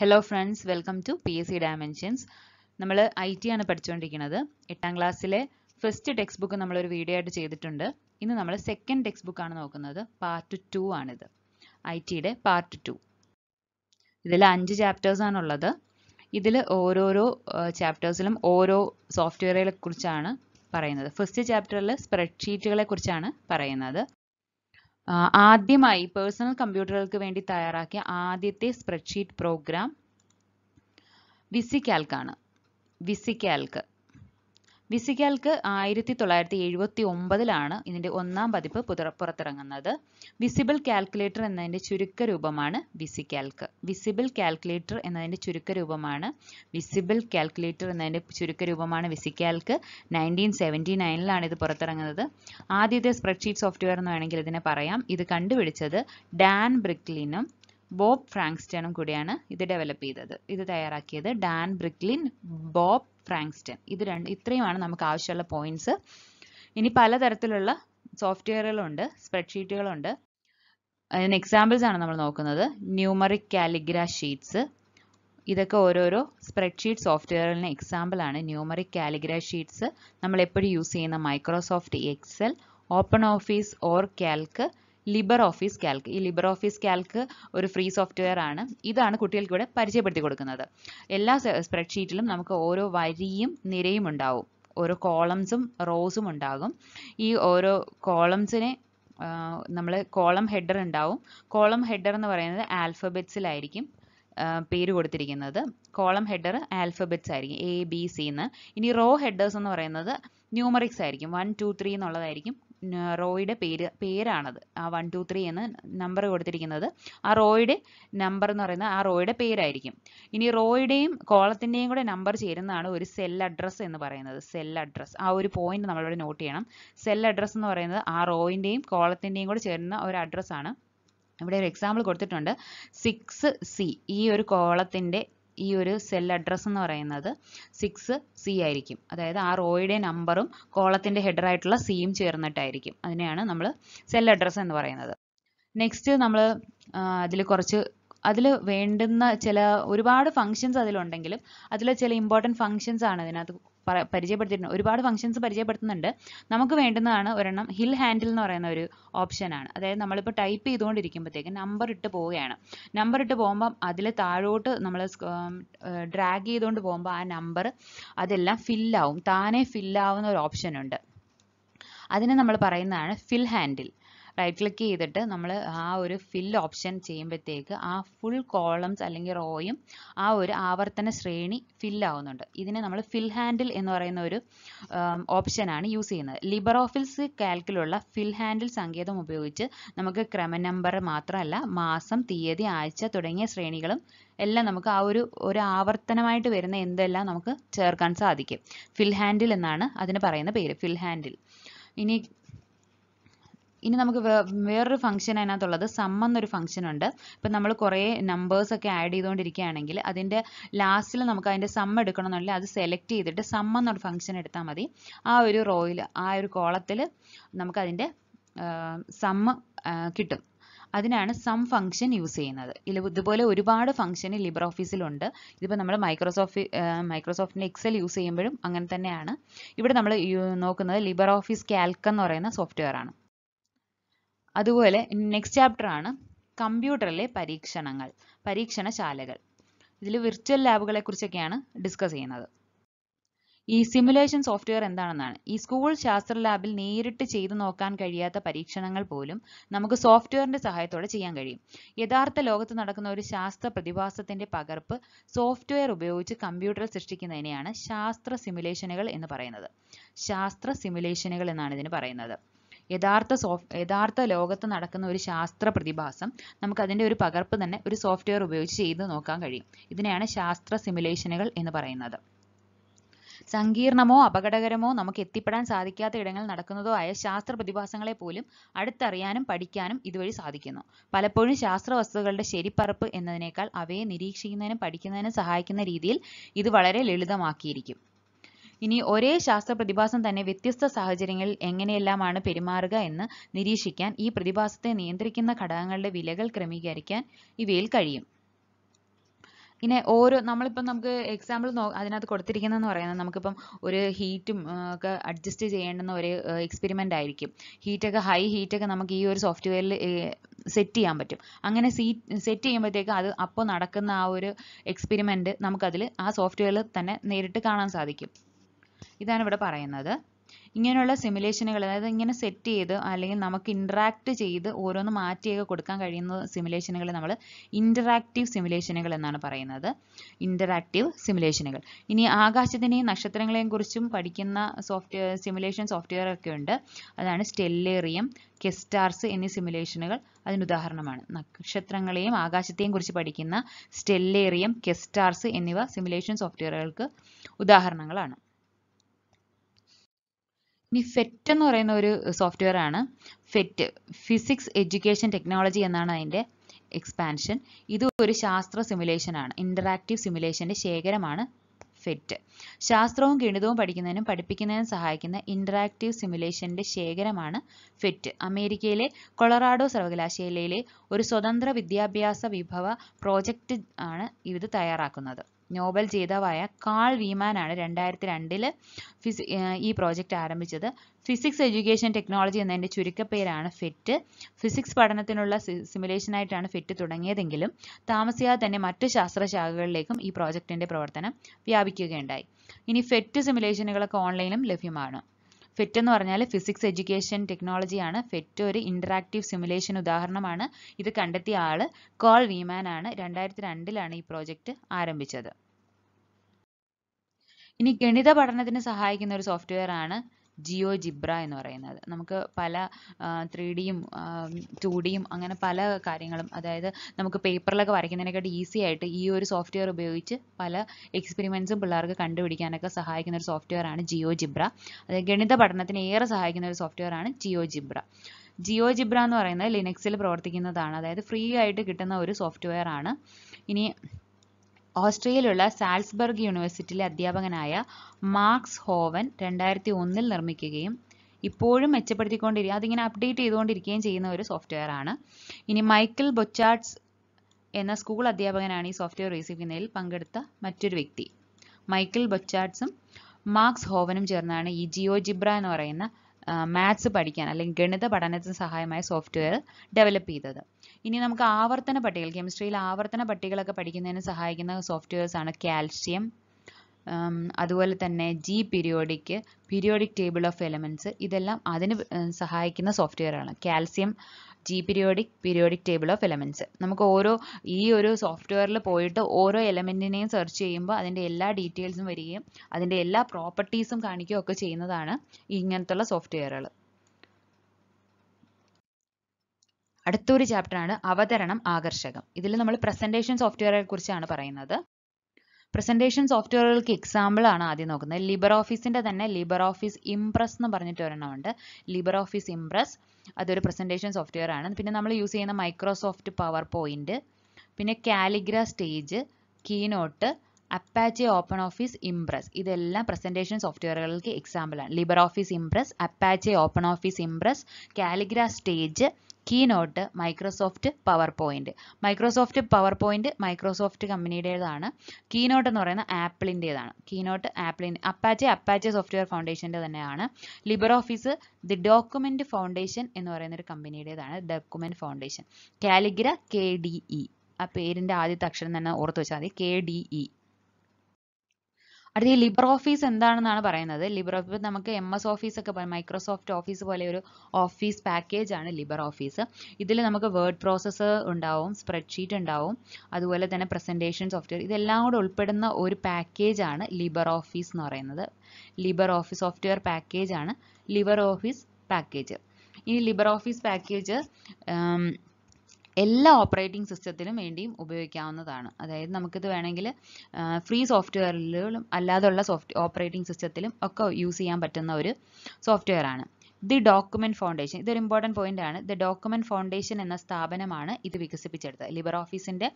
hello friends welcome to P S C dimensions നമ്മൾ I T ആണ് പഠിച്ചുകൊണ്ടിരിക്കുന്നത് എട്ടാം ക്ലാസ്സിലെ ഫസ്റ്റ് ടെക്സ്റ്റ് ബുക്ക് നമ്മളൊരു വീഡിയോ ആയിട്ട് ചെയ്തിട്ടുണ്ട് ഇന്ന് നമ്മൾ സെക്കൻഡ് ടെക്സ്റ്റ് ബുക്ക് ആണ് നോക്കുന്നത് പാർട്ട് ടു ആണിത് ഐ ടിയുടെ പാർട്ട് ടു ഇതിൽ അഞ്ച് ചാപ്റ്റേഴ്സ് ആണുള്ളത് ഇതിൽ ഓരോരോ ചാപ്റ്റേഴ്സിലും ഓരോ സോഫ്റ്റ്വെയറുകളെ കുറിച്ചാണ് പറയുന്നത് ഫസ്റ്റ് ചാപ്റ്ററിൽ സ്പ്രെഡ് കുറിച്ചാണ് പറയുന്നത് ആദ്യമായി പേഴ്സണൽ കമ്പ്യൂട്ടറുകൾക്ക് വേണ്ടി തയ്യാറാക്കിയ ആദ്യത്തെ സ്പ്രെഡ്ഷീറ്റ് പ്രോഗ്രാം വിസിക്കാൽക്കാണ് വിസിക്കാൽക്ക് വിസികൽക്ക് ആയിരത്തി തൊള്ളായിരത്തി എഴുപത്തി ഒമ്പതിലാണ് ഇതിൻ്റെ ഒന്നാം പതിപ്പ് പുറത്തിറങ്ങുന്നത് വിസിബിൾ കാൽക്കുലേറ്റർ എന്നതിൻ്റെ ചുരുക്ക രൂപമാണ് വിസികാൽക്ക് വിസിബിൾ കാൽക്കുലേറ്റർ എന്നതിൻ്റെ ചുരുക്ക രൂപമാണ് വിസിബിൾ കാൽക്കുലേറ്റർ എന്നതിൻ്റെ ചുരുക്ക രൂപമാണ് വിസികാൽക്ക് നയൻറ്റീൻ സെവൻറ്റി നയനിലാണ് ഇത് പുറത്തിറങ്ങുന്നത് ആദ്യത്തെ സ്പ്രെഡ്ഷീറ്റ് സോഫ്റ്റ്വെയർ എന്ന് വേണമെങ്കിൽ ഇതിനെ പറയാം ഇത് കണ്ടുപിടിച്ചത് ഡാൻ ബ്രിക്ലിനും ബോബ് ഫ്രാങ്സ്റ്റണും കൂടിയാണ് ഇത് ഡെവലപ്പ് ചെയ്തത് ഇത് തയ്യാറാക്കിയത് ഡാൻ ബ്രിക്ലിൻ ബോബ് ഫ്രാങ്സ്റ്റൺ ഇത് രണ്ട് ഇത്രയുമാണ് നമുക്ക് ആവശ്യമുള്ള പോയിന്റ്സ് ഇനി പലതരത്തിലുള്ള സോഫ്റ്റ്വെയറുകളുണ്ട് സ്പ്രെഡ്ഷീറ്റുകളുണ്ട് അതിന് എക്സാമ്പിൾസ് ആണ് നമ്മൾ നോക്കുന്നത് ന്യൂമറിക് കാലിഗ്ര ഷീറ്റ്സ് ഇതൊക്കെ ഓരോരോ സ്പ്രെഡ്ഷീറ്റ് സോഫ്റ്റ്വെയറിന് എക്സാമ്പിൾ ആണ് ന്യൂമറിക് കാലിഗ്ര ഷീറ്റ്സ് നമ്മൾ എപ്പോഴും യൂസ് ചെയ്യുന്ന Microsoft Excel OpenOffice or Calc LibreOffice Calc ഈ ലിബർ ഓഫീസ് കാൽക്ക് ഒരു ഫ്രീ സോഫ്റ്റ്വെയർ ആണ് ഇതാണ് കുട്ടികൾക്ക് ഇവിടെ പരിചയപ്പെടുത്തി കൊടുക്കുന്നത് എല്ലാ സ്പ്രെഡ്ഷീറ്റിലും നമുക്ക് ഓരോ വരിയും നിരയും ഉണ്ടാവും ഓരോ കോളംസും റോസും ഉണ്ടാകും ഈ ഓരോ കോളംസിനെ നമ്മൾ കോളം ഹെഡർ ഉണ്ടാവും കോളം ഹെഡർ എന്ന് പറയുന്നത് ആൽഫബെറ്റ്സിലായിരിക്കും പേര് കൊടുത്തിരിക്കുന്നത് കോളം ഹെഡർ ആൽഫബെറ്റ്സ് ആയിരിക്കും എ ബി സി എന്ന് ഇനി റോ ഹെഡേഴ്സ് എന്ന് പറയുന്നത് ന്യൂമറിക്സ് ആയിരിക്കും വൺ ടു ത്രീ എന്നുള്ളതായിരിക്കും റോയുടെ പേര് പേരാണത് ആ വൺ ടു ത്രീ എന്ന് നമ്പർ കൊടുത്തിരിക്കുന്നത് ആ റോയുടെ നമ്പർ എന്ന് പറയുന്നത് ആ റോയുടെ പേരായിരിക്കും ഇനി റോയുടെയും കോളത്തിൻ്റെയും കൂടെ നമ്പർ ചേരുന്നതാണ് ഒരു സെൽ അഡ്രസ്സ് എന്ന് പറയുന്നത് സെൽ അഡ്രസ്സ് ആ ഒരു പോയിന്റ് നമ്മളിവിടെ നോട്ട് ചെയ്യണം സെൽ അഡ്രസ്സ് എന്ന് പറയുന്നത് ആ റോയിൻ്റെയും കോളത്തിൻ്റെയും കൂടെ ചേരുന്ന ഒരു അഡ്രസ്സാണ് ഇവിടെ ഒരു എക്സാമ്പിൾ കൊടുത്തിട്ടുണ്ട് സിക്സ് സി ഈ ഒരു കോളത്തിൻ്റെ ഈ ഒരു സെൽ അഡ്രസ്സ് എന്ന് പറയുന്നത് സിക്സ് സി ആയിരിക്കും അതായത് ആ റോയുടെ നമ്പറും കോളത്തിൻ്റെ ഹെഡറായിട്ടുള്ള സിയും ചേർന്നിട്ടായിരിക്കും അതിനെയാണ് നമ്മൾ സെൽ അഡ്രസ്സ് എന്ന് പറയുന്നത് നെക്സ്റ്റ് നമ്മൾ അതിൽ കുറച്ച് അതിൽ വേണ്ടുന്ന ചില ഒരുപാട് ഫങ്ഷൻസ് അതിലുണ്ടെങ്കിലും അതിൽ ചില ഇമ്പോർട്ടൻറ്റ് ഫങ്ഷൻസ് ആണ് അതിനകത്ത് പരിചയപ്പെടുത്തിയിട്ടുണ്ട് ഒരുപാട് ഫംഗ്ഷൻസ് പരിചയപ്പെടുത്തുന്നുണ്ട് നമുക്ക് വേണ്ടുന്നതാണ് ഒരെണ്ണം ഹിൽ ഹാൻഡിൽ എന്ന് പറയുന്ന ഒരു ഓപ്ഷനാണ് അതായത് നമ്മളിപ്പോൾ ടൈപ്പ് ചെയ്തുകൊണ്ടിരിക്കുമ്പോഴത്തേക്ക് നമ്പർ ഇട്ട് പോവുകയാണ് നമ്പർ ഇട്ട് പോകുമ്പം അതിൽ താഴോട്ട് നമ്മൾ ഡ്രാഗ് ചെയ്തുകൊണ്ട് പോകുമ്പോൾ ആ നമ്പർ അതെല്ലാം ഫില്ലാവും താനെ ഫില്ലാവുന്ന ഒരു ഓപ്ഷൻ ഉണ്ട് അതിനെ നമ്മൾ പറയുന്നതാണ് ഫിൽ ഹാൻഡിൽ റൈറ്റ് ക്ലിക്ക് ചെയ്തിട്ട് നമ്മൾ ആ ഒരു ഫിൽ ഓപ്ഷൻ ചെയ്യുമ്പോഴത്തേക്ക് ആ ഫുൾ കോളംസ് അല്ലെങ്കിൽ റോയും ആ ഒരു ആവർത്തന ശ്രേണി ഫില്ലാവുന്നുണ്ട് ഇതിനെ നമ്മൾ ഫിൽ ഹാൻഡിൽ എന്ന് പറയുന്ന ഒരു ഓപ്ഷനാണ് യൂസ് ചെയ്യുന്നത് ലിബർ ഓഫീസ് കാൽക്കിലുള്ള ഫിൽ ഹാൻഡിൽ സങ്കേതം ഉപയോഗിച്ച് നമുക്ക് ക്രമ നമ്പർ മാത്രമല്ല മാസം തീയതി ആഴ്ച തുടങ്ങിയ ശ്രേണികളും എല്ലാം നമുക്ക് ആ ഒരു ഒരു ആവർത്തനമായിട്ട് വരുന്ന എന്തെല്ലാം നമുക്ക് ചേർക്കാൻ സാധിക്കും ഫിൽ ഹാൻഡിൽ എന്നാണ് അതിന് പറയുന്ന പേര് ഫിൽ ഹാൻഡിൽ ഇനി ഇനി നമുക്ക് വേറൊരു ഫംഗ്ഷൻ അതിനകത്തുള്ളത് സം എന്നൊരു ഫംഗ്ഷൻ ഉണ്ട് ഇപ്പം നമ്മൾ കുറേ നമ്പേഴ്സ് ഒക്കെ ആഡ് ചെയ്തുകൊണ്ടിരിക്കുകയാണെങ്കിൽ അതിൻ്റെ ലാസ്റ്റിൽ നമുക്ക് അതിൻ്റെ സം എടുക്കണം എന്നുണ്ടെങ്കിൽ അത് സെലക്ട് ചെയ്തിട്ട് സം എന്നൊരു ഫംഗ്ഷൻ എടുത്താൽ മതി ആ ഒരു റോയിൽ ആ ഒരു കോളത്തിൽ നമുക്കതിൻ്റെ സമ്മ കിട്ടും അതിനാണ് സം ഫംഗ്ഷൻ യൂസ് ചെയ്യുന്നത് ഇതുപോലെ ഒരുപാട് ഫംഗ്ഷൻ ലിബർ ഓഫീസിലുണ്ട് ഇതിപ്പോൾ നമ്മൾ മൈക്രോസോഫ്റ്റ് മൈക്രോസോഫ്റ്റിൻ്റെ എക്സൽ യൂസ് ചെയ്യുമ്പോഴും അങ്ങനെ തന്നെയാണ് ഇവിടെ നമ്മൾ നോക്കുന്നത് ലിബർ ഓഫീസ് കാൽക്കെന്ന് പറയുന്ന സോഫ്റ്റ്വെയർ ആണ് അതുപോലെ നെക്സ്റ്റ് ചാപ്റ്റർ ആണ് കമ്പ്യൂട്ടറിലെ പരീക്ഷണങ്ങൾ പരീക്ഷണശാലകൾ ഇതിൽ വിർച്വൽ ലാബുകളെ കുറിച്ചൊക്കെയാണ് ഡിസ്കസ് ചെയ്യുന്നത് ഈ സിമുലേഷൻ സോഫ്റ്റ്വെയർ എന്താണെന്നാണ് ഈ സ്കൂൾ ശാസ്ത്ര ലാബിൽ നേരിട്ട് ചെയ്തു നോക്കാൻ കഴിയാത്ത പരീക്ഷണങ്ങൾ പോലും നമുക്ക് സോഫ്റ്റ്വെയറിന്റെ സഹായത്തോടെ ചെയ്യാൻ കഴിയും യഥാർത്ഥ ലോകത്ത് നടക്കുന്ന ഒരു ശാസ്ത്ര പ്രതിഭാസത്തിന്റെ പകർപ്പ് സോഫ്റ്റ്വെയർ ഉപയോഗിച്ച് കമ്പ്യൂട്ടറിൽ സൃഷ്ടിക്കുന്നതിനെയാണ് ശാസ്ത്ര സിമുലേഷനുകൾ എന്ന് പറയുന്നത് ശാസ്ത്ര സിമുലേഷനുകൾ എന്നാണ് ഇതിന് പറയുന്നത് യഥാർത്ഥ സോഫ് യഥാർത്ഥ ലോകത്ത് നടക്കുന്ന ഒരു ശാസ്ത്ര പ്രതിഭാസം നമുക്ക് അതിൻ്റെ ഒരു പകർപ്പ് തന്നെ ഒരു സോഫ്റ്റ്വെയർ ഉപയോഗിച്ച് ചെയ്ത് നോക്കാൻ കഴിയും ഇതിനെയാണ് ശാസ്ത്ര സിമുലേഷനുകൾ എന്ന് പറയുന്നത് സങ്കീർണമോ അപകടകരമോ നമുക്ക് എത്തിപ്പെടാൻ സാധിക്കാത്ത ഇടങ്ങളിൽ നടക്കുന്നതോ ആയ ശാസ്ത്ര പ്രതിഭാസങ്ങളെ പോലും അടുത്തറിയാനും പഠിക്കാനും ഇതുവഴി സാധിക്കുന്നു പലപ്പോഴും ശാസ്ത്ര വസ്തുക്കളുടെ ശരിപ്പറപ്പ് എന്നതിനേക്കാൾ അവയെ നിരീക്ഷിക്കുന്നതിനും പഠിക്കുന്നതിനും സഹായിക്കുന്ന രീതിയിൽ ഇത് വളരെ ലളിതമാക്കിയിരിക്കും ഇനി ഒരേ ശാസ്ത്ര പ്രതിഭാസം തന്നെ വ്യത്യസ്ത സാഹചര്യങ്ങളിൽ എങ്ങനെയെല്ലാമാണ് പെരുമാറുക എന്ന് നിരീക്ഷിക്കാൻ ഈ പ്രതിഭാസത്തെ നിയന്ത്രിക്കുന്ന ഘടകങ്ങളുടെ വിലകൾ ക്രമീകരിക്കാൻ ഇവയിൽ കഴിയും ഇനി ഓരോ നമ്മളിപ്പം നമുക്ക് എക്സാമ്പിൾ നോ അതിനകത്ത് കൊടുത്തിരിക്കുന്നതെന്ന് പറയുന്നത് നമുക്കിപ്പം ഒരു ഹീറ്റും ഒക്കെ അഡ്ജസ്റ്റ് ചെയ്യേണ്ടുന്ന ഒരു എക്സ്പെരിമെൻ്റ് ആയിരിക്കും ഹീറ്റൊക്കെ ഹൈ ഹീറ്റൊക്കെ നമുക്ക് ഈ ഒരു സോഫ്റ്റ്വെയറിൽ സെറ്റ് ചെയ്യാൻ പറ്റും അങ്ങനെ സീ സെറ്റ് ചെയ്യുമ്പോഴത്തേക്ക് അത് അപ്പോൾ നടക്കുന്ന ആ ഒരു എക്സ്പെരിമെൻറ്റ് നമുക്കതിൽ ആ സോഫ്റ്റ്വെയറിൽ തന്നെ നേരിട്ട് കാണാൻ സാധിക്കും ഇതാണ് ഇവിടെ പറയുന്നത് ഇങ്ങനെയുള്ള സിമുലേഷനുകൾ അതായത് ഇങ്ങനെ സെറ്റ് ചെയ്ത് അല്ലെങ്കിൽ നമുക്ക് ഇൻട്രാക്ട് ചെയ്ത് ഓരോന്ന് മാറ്റിയൊക്കെ കൊടുക്കാൻ കഴിയുന്ന സിമുലേഷനുകൾ നമ്മൾ ഇൻ്ററാക്റ്റീവ് സിമുലേഷനുകൾ എന്നാണ് പറയുന്നത് ഇൻ്ററാക്റ്റീവ് സിമുലേഷനുകൾ ഇനി ആകാശത്തിനെയും നക്ഷത്രങ്ങളെയും കുറിച്ചും പഠിക്കുന്ന സോഫ്റ്റ്വെയർ സിമുലേഷൻ സോഫ്റ്റ്വെയർ ഒക്കെ ഉണ്ട് അതാണ് സ്റ്റെല്ലേറിയം കെസ്റ്റാർസ് എന്നീ സിമുലേഷനുകൾ അതിന് ഉദാഹരണമാണ് നക്ഷത്രങ്ങളെയും ആകാശത്തെയും കുറിച്ച് പഠിക്കുന്ന സ്റ്റെല്ലേറിയം കെസ്റ്റാർസ് എന്നിവ സിമുലേഷൻ സോഫ്റ്റ്വെയറുകൾക്ക് ഉദാഹരണങ്ങളാണ് ഇനി ഫെറ്റ് എന്ന് പറയുന്ന ഒരു സോഫ്റ്റ്വെയർ ആണ് ഫെറ്റ് ഫിസിക്സ് എഡ്യൂക്കേഷൻ ടെക്നോളജി എന്നാണ് അതിൻ്റെ എക്സ്പാൻഷൻ ഇത് ഒരു ശാസ്ത്ര സിമുലേഷൻ ആണ് ഇൻ്ററാക്റ്റീവ് സിമുലേഷൻ്റെ ശേഖരമാണ് ഫെറ്റ് ശാസ്ത്രവും ഗണിതവും പഠിക്കുന്നതിനും പഠിപ്പിക്കുന്നതിനും സഹായിക്കുന്ന ഇൻ്ററാക്റ്റീവ് സിമുലേഷൻ്റെ ശേഖരമാണ് ഫെറ്റ് അമേരിക്കയിലെ കൊളറാഡോ സർവകലാശാലയിലെ ഒരു സ്വതന്ത്ര വിദ്യാഭ്യാസ വിഭവ പ്രോജക്റ്റ് ആണ് ഇത് തയ്യാറാക്കുന്നത് നോബൽ ജേതാവായ കാൾ വീമാനാണ് രണ്ടായിരത്തി രണ്ടിൽ ഫിസി ഈ പ്രോജക്റ്റ് ആരംഭിച്ചത് ഫിസിക്സ് എഡ്യൂക്കേഷൻ ടെക്നോളജി എന്നതിൻ്റെ ചുരുക്കപ്പേരാണ് ഫെറ്റ് ഫിസിക്സ് പഠനത്തിനുള്ള സിമുലേഷനായിട്ടാണ് ഫെറ്റ് തുടങ്ങിയതെങ്കിലും താമസിയാതെ തന്നെ മറ്റ് ശാസ്ത്രശാഖകളിലേക്കും ഈ പ്രോജക്റ്റിൻ്റെ പ്രവർത്തനം വ്യാപിക്കുകയുണ്ടായി ഇനി ഫെറ്റ് സിമുലേഷനുകളൊക്കെ ഓൺലൈനിലും ലഭ്യമാണ് ഫെറ്റ് എന്ന് പറഞ്ഞാൽ ഫിസിക്സ് എഡ്യൂക്കേഷൻ ടെക്നോളജിയാണ് ഫെറ്റ് ഒരു ഇൻട്രാക്റ്റീവ് സിമുലേഷൻ ഉദാഹരണമാണ് ഇത് കണ്ടെത്തിയ ആൾ കോൾ വീമാൻ ആണ് രണ്ടായിരത്തി രണ്ടിലാണ് ഈ പ്രോജക്റ്റ് ആരംഭിച്ചത് ഇനി ഗണിത പഠനത്തിന് സഹായിക്കുന്ന ഒരു സോഫ്റ്റ്വെയർ ആണ് ജിയോ ജിബ്ര എന്ന് പറയുന്നത് നമുക്ക് പല ത്രീ ഡിയും ടു ഡിയും അങ്ങനെ പല കാര്യങ്ങളും അതായത് നമുക്ക് പേപ്പറിലൊക്കെ വരയ്ക്കുന്നതിനെക്കാട്ടി ഈസി ആയിട്ട് ഈ ഒരു സോഫ്റ്റ്വെയർ ഉപയോഗിച്ച് പല എക്സ്പെരിമെൻസും പിള്ളേർക്ക് കണ്ടുപിടിക്കാനൊക്കെ സഹായിക്കുന്ന ഒരു സോഫ്റ്റ്വെയർ ആണ് ജിയോ ജിബ്ര അതായത് ഗണിത പഠനത്തിന് ഏറെ സഹായിക്കുന്ന ഒരു സോഫ്റ്റ്വെയർ ആണ് ജിയോ ജിബ്ര ജിയോ ജിബ്ര എന്ന് പറയുന്നത് ലിനക്സിൽ പ്രവർത്തിക്കുന്നതാണ് അതായത് ഫ്രീ ആയിട്ട് കിട്ടുന്ന ഒരു സോഫ്റ്റ്വെയർ ആണ് ഇനി ഓസ്ട്രിയയിലുള്ള സാൽസ്ബർഗ് യൂണിവേഴ്സിറ്റിയിലെ അധ്യാപകനായ മാർക്സ് ഹോവൻ രണ്ടായിരത്തി ഒന്നിൽ നിർമ്മിക്കുകയും ഇപ്പോഴും മെച്ചപ്പെടുത്തിക്കൊണ്ടിരിക്കുക അതിങ്ങനെ അപ്ഡേറ്റ് ചെയ്തുകൊണ്ടിരിക്കുകയും ചെയ്യുന്ന ഒരു സോഫ്റ്റ്വെയർ ആണ് ഇനി മൈക്കിൾ ബൊച്ചാർട്സ് എന്ന സ്കൂൾ അധ്യാപകനാണ് ഈ സോഫ്റ്റ്വെയർ ചെയ്യുന്നതിൽ പങ്കെടുത്ത മറ്റൊരു വ്യക്തി മൈക്കിൾ ബൊച്ചാർട്സും മാർക്സ് ഹോവനും ചേർന്നാണ് ഈ ജിയോ ജിബ്ര എന്ന് പറയുന്ന മാത്സ് പഠിക്കാൻ അല്ലെങ്കിൽ ഗണിത പഠനത്തിന് സഹായമായ സോഫ്റ്റ്വെയർ ഡെവലപ്പ് ചെയ്തത് ഇനി നമുക്ക് ആവർത്തന പട്ടികൾ കെമിസ്ട്രിയിൽ ആവർത്തന പട്ടികളൊക്കെ പഠിക്കുന്നതിന് സഹായിക്കുന്ന സോഫ്റ്റ്വെയർസ് ആണ് കാൽഷ്യം അതുപോലെ തന്നെ G periodic periodic table of elements ഇതെല്ലാം അതിന് സഹായിക്കുന്ന സോഫ്റ്റ്വെയർ ആണ് Kalzium G periodic periodic table of elements നമുക്ക് ഓരോ ഈ ഒരു സോഫ്റ്റ്വെയറിൽ പോയിട്ട് ഓരോ എലമെൻറ്റിനെയും സെർച്ച് ചെയ്യുമ്പോൾ അതിൻ്റെ എല്ലാ ഡീറ്റെയിൽസും വരികയും അതിൻ്റെ എല്ലാ പ്രോപ്പർട്ടീസും കാണിക്കുകയും ഒക്കെ ചെയ്യുന്നതാണ് ഇങ്ങനത്തുള്ള സോഫ്റ്റ്വെയറുകൾ അടുത്തൊരു ചാപ്റ്ററാണ് അവതരണം ആകർഷകം ഇതിൽ നമ്മൾ പ്രസൻറ്റേഷൻ സോഫ്റ്റ്വെയറെ കുറിച്ചാണ് പറയുന്നത് പ്രസൻറ്റേഷൻ സോഫ്റ്റ്വെയറുകൾക്ക് എക്സാമ്പിൾ ആണ് ആദ്യം നോക്കുന്നത് ലിബർ ഓഫീസിൻ്റെ തന്നെ ലിബർ ഓഫീസ് ഇംപ്രസ് എന്ന് പറഞ്ഞിട്ട് ഒരെണ്ണമുണ്ട് ലിബർ ഓഫീസ് ഇംപ്രസ് അതൊരു പ്രസൻറ്റേഷൻ സോഫ്റ്റ്വെയർ ആണ് പിന്നെ നമ്മൾ യൂസ് ചെയ്യുന്ന മൈക്രോസോഫ്റ്റ് പവർ പോയിന്റ് പിന്നെ Calligra Stage Keynote Apache OpenOffice Impress ഇതെല്ലാം പ്രസൻറ്റേഷൻ സോഫ്റ്റ്വെയറുകൾക്ക് ആണ് LibreOffice Impress Apache OpenOffice Impress Calligra Stage Keynote Microsoft PowerPoint Microsoft PowerPoint Microsoft കമ്പനിയുടേതാണ് Keynote എന്ന് പറയുന്നത് ആപ്പിളിൻ്റേതാണ് കീനോട്ട് ആപ്പിളിൻ്റെ അപ്പാച്ചെ അപ്പാച്ചെ സോഫ്റ്റ്വെയർ ഫൗണ്ടേഷൻ്റെ തന്നെയാണ് LibreOffice The Document Foundation എന്ന് പറയുന്ന ഒരു കമ്പനിയുടേതാണ് document foundation Calligra K D E ആ പേരിൻ്റെ ആദ്യത്തെ അക്ഷരം തന്നെ ഓർത്ത് വെച്ചാൽ മതി കെ ഡി ഇ അടുത്ത ഈ ലിബർ ഓഫീസ് എന്താണെന്നാണ് പറയുന്നത് ലിബർ ഓഫീസ് നമുക്ക് എം എസ് ഓഫീസ് ഒക്കെ മൈക്രോസോഫ്റ്റ് ഓഫീസ് പോലെ ഒരു ഓഫീസ് പാക്കേജ് ആണ് ലിബർ ഓഫീസ് ഇതിൽ നമുക്ക് വേർഡ് പ്രോസസ്സർ ഉണ്ടാവും സ്പ്രെഡ്ഷീറ്റ് ഉണ്ടാവും അതുപോലെ തന്നെ പ്രസൻറ്റേഷൻ സോഫ്റ്റ്വെയർ ഇതെല്ലാം കൂടെ ഉൾപ്പെടുന്ന ഒരു പാക്കേജ് ആണ് ലിബർ ഓഫീസ് എന്ന് പറയുന്നത് ലിബർ ഓഫീസ് സോഫ്റ്റ്വെയർ പാക്കേജ് ആണ് ലിബർ ഓഫീസ് പാക്കേജ് ഈ ലിബർ ഓഫീസ് പാക്കേജ് എല്ലാ ഓപ്പറേറ്റിംഗ് സിസ്റ്റത്തിനും വേണ്ടിയും ഉപയോഗിക്കാവുന്നതാണ് അതായത് നമുക്കിത് വേണമെങ്കിൽ ഫ്രീ സോഫ്റ്റ്വെയറിലും അല്ലാതെയുള്ള സോഫ്റ്റ് ഓപ്പറേറ്റിംഗ് സിസ്റ്റത്തിലും ഒക്കെ യൂസ് ചെയ്യാൻ പറ്റുന്ന ഒരു സോഫ്റ്റ്വെയർ ആണ് ദി ഡോക്യുമെന്റ് ഫൗണ്ടേഷൻ ഇതൊരു ഇമ്പോർട്ടൻറ്റ് പോയിന്റ് ആണ് ദി ഡോക്യുമെന്റ് ഫൗണ്ടേഷൻ എന്ന സ്ഥാപനമാണ് ഇത് വികസിപ്പിച്ചെടുത്തത് ലിബർ ഓഫീസിന്റെ